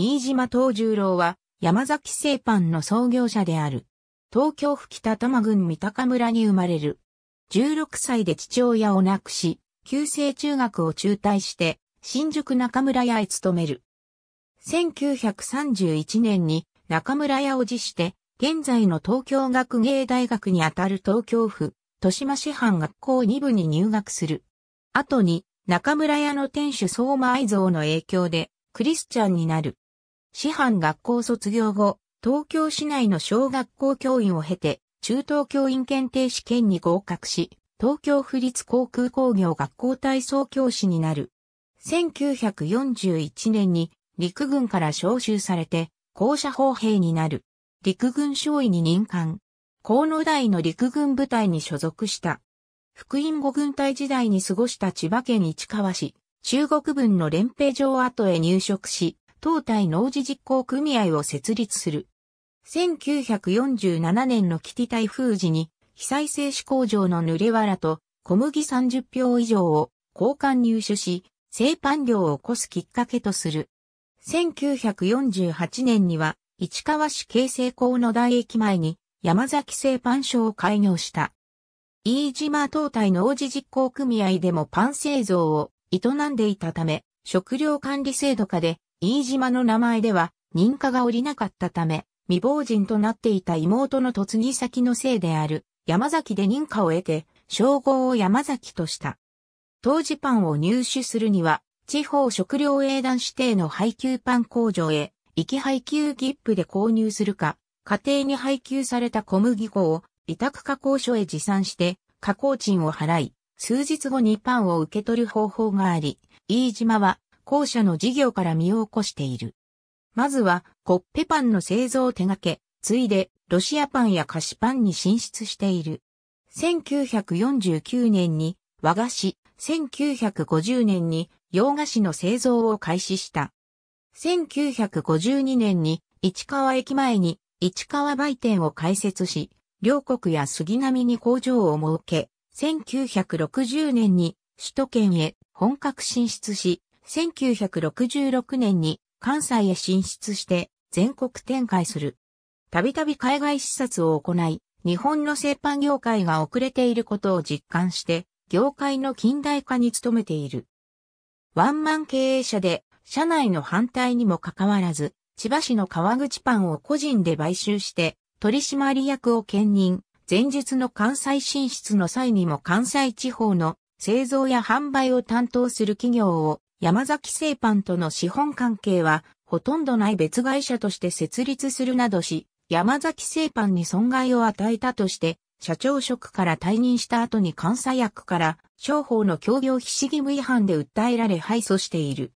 飯島藤十郎は山崎製パンの創業者である。東京府北多摩郡三鷹村に生まれる。16歳で父親を亡くし、旧制中学を中退して、新宿中村屋へ勤める。1931年に中村屋を辞して、現在の東京学芸大学にあたる東京府、豊島市藩学校2部に入学する。後に中村屋の店主相馬愛蔵の影響でクリスチャンになる。師範学校卒業後、東京市内の小学校教員を経て、中等教員検定試験に合格し、東京府立航空工業学校体操教師になる。1941年に陸軍から召集されて、校舎砲兵になる。陸軍少尉に任官。河野大の陸軍部隊に所属した。福音五軍隊時代に過ごした千葉県市川市、中国軍の連兵場跡へ入植し、東体農事実行組合を設立する。1947年のキティ台風時に、被災製紙工場の濡れわらと小麦30票以上を交換入手し、製パン業を起こすきっかけとする。1948年には、市川市京成港の大駅前に山崎製パン所を開業した。飯島東体農事実行組合でもパン製造を営んでいたため、食料管理制度下で飯島の名前では認可が下りなかったため、未亡人となっていた妹の嫁ぎ先のせいである山崎で認可を得て、称号を山崎とした。当時パンを入手するには、地方食料営団指定の配給パン工場へ、行き配給切符で購入するか、家庭に配給された小麦粉を委託加工所へ持参して、加工賃を払い、数日後にパンを受け取る方法があり、飯島は後者の事業から身を起こしている。まずは、コッペパンの製造を手掛け、ついで、ロシアパンや菓子パンに進出している。1949年に和菓子、1950年に洋菓子の製造を開始した。1952年に市川駅前に市川売店を開設し、両国や杉並に工場を設け、1960年に首都圏へ本格進出し、1966年に関西へ進出して全国展開する。たびたび海外視察を行い、日本の製パン業界が遅れていることを実感して、業界の近代化に努めている。ワンマン経営者で、社内の反対にもかかわらず、千葉市の川口パンを個人で買収して、取締役を兼任、前日の関西進出の際にも関西地方の製造や販売を担当する企業を山崎製パンとの資本関係は、ほとんどない別会社として設立するなどし、山崎製パンに損害を与えたとして、社長職から退任した後に監査役から商法の協業非義務違反で訴えられ敗訴している。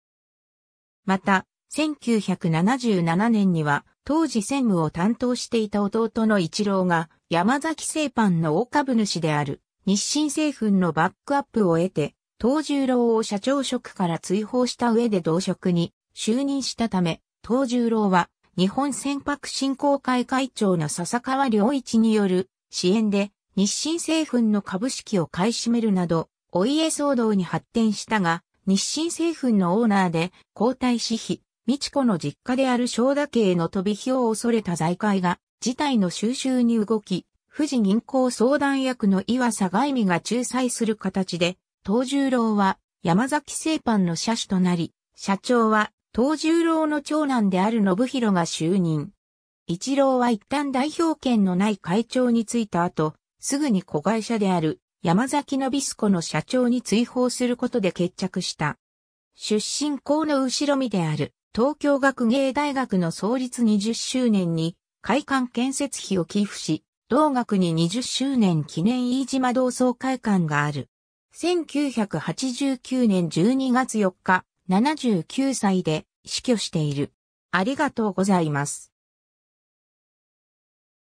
また、1977年には当時専務を担当していた弟の一郎が山崎製パンの大株主である日清製粉のバックアップを得て藤十郎を社長職から追放した上で同職に就任したため、藤十郎は日本船舶振興会会長の笹川良一による支援で日清製粉の株式を買い占めるなど、お家騒動に発展したが、日清製粉のオーナーで交代子費、美智子の実家である正田家への飛び火を恐れた財界が、事態の収集に動き、富士銀行相談役の岩佐外美が仲裁する形で、東十郎は山崎製パンの社主となり、社長は東十郎の長男である信弘が就任。一郎は一旦代表権のない会長に就いた後、すぐに子会社である山崎のビスコの社長に追放することで決着した。出身校の後ろ身である東京学芸大学の創立20周年に会館建設費を寄付し、同学に20周年記念飯島同窓会館がある。1989年12月4日、79歳で死去している。ありがとうございます。